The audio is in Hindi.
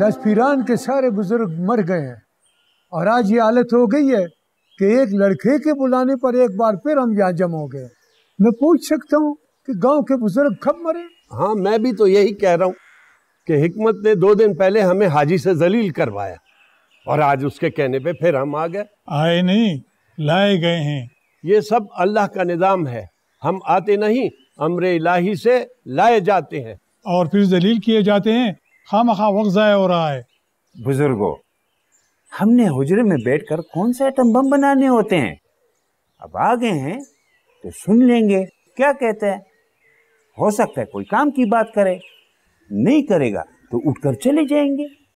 लशफीरान के सारे बुज़ुर्ग मर गए हैं और आज ये हालत हो गई है कि एक लड़के के बुलाने पर एक बार फिर हम यहाँ जम हो गए मैं पूछ सकता हूँ कि गांव के बुज़ुर्ग कब मरे हाँ मैं भी तो यही कह रहा हूँ कि हिकमत ने दो दिन पहले हमें हाजी से जलील करवाया और आज उसके कहने पे फिर हम आ गए आए नहीं लाए गए हैं ये सब अल्लाह का निज़ाम है हम आते नहीं अमरे इलाही से लाए जाते हैं और फिर जलील किए जाते हैं खाम खा वक्त ज़ाय हो रहा है बुजुर्गो हमने हुजरे में बैठकर कौन से एटम बम बनाने होते हैं अब आ गए हैं तो सुन लेंगे क्या कहते हैं हो सकता है कोई काम की बात करे नहीं करेगा तो उठकर चले जाएंगे